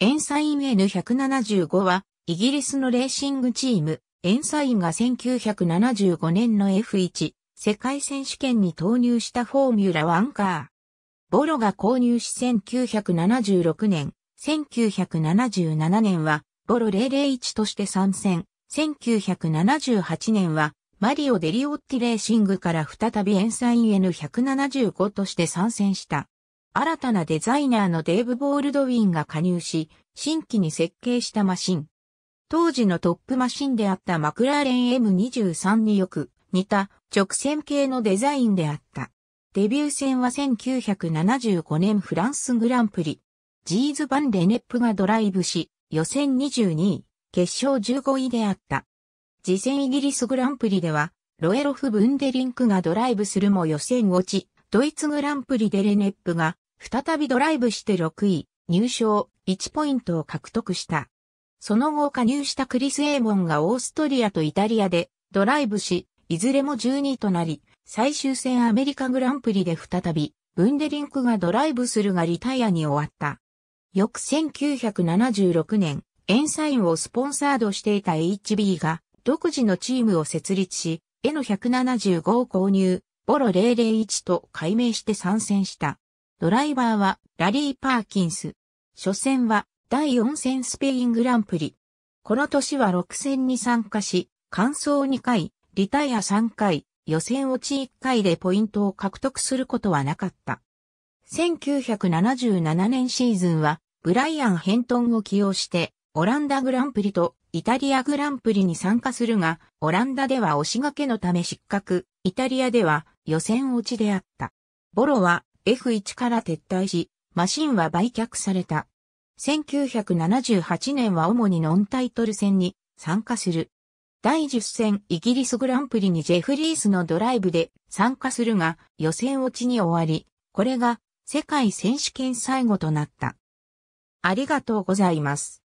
エンサイン N175 は、イギリスのレーシングチーム、エンサインが1975年の F1 世界選手権に投入したフォーミュラワンカー。ボロが購入し1976年、1977年は、ボロ001として参戦。1978年は、マリオ・デリオッティレーシングから再びエンサイン N175 として参戦した。新たなデザイナーのデーブ・ボールドウィンが加入し、新規に設計したマシン。当時のトップマシンであったマクラーレン M23 によく似た直線系のデザインであった。デビュー戦は1975年フランスグランプリ。ジーズ・バン・レネップがドライブし、予選22位、決勝15位であった。次戦イギリスグランプリでは、ロエロフ・ブンデリンクがドライブするも予選落ち、ドイツグランプリでレネップが再びドライブして6位、入賞1ポイントを獲得した。その後加入したクリス・エーモンがオーストリアとイタリアでドライブし、いずれも12位となり、最終戦アメリカグランプリで再び、ブンデリンクがドライブするがリタイアに終わった。翌1976年、エンサインをスポンサードしていた HB が独自のチームを設立し、n の175を購入、ボロ001と改名して参戦した。ドライバーはラリー・パーキンス。初戦は第4戦スペイングランプリ。この年は6戦に参加し、完走2回、リタイア3回、予選落ち1回でポイントを獲得することはなかった。1977年シーズンは、ブライアン・ヘントンを起用して、オランダグランプリとイタリアグランプリに参加するが、オランダでは押しがけのため失格、イタリアでは予選落ちであった。ボロは F1 から撤退し、マシンは売却された。1978年は主にノンタイトル戦に参加する。第10戦イギリスグランプリにジェフリースのドライブで参加するが予選落ちに終わり、これが世界選手権最後となった。ありがとうございます。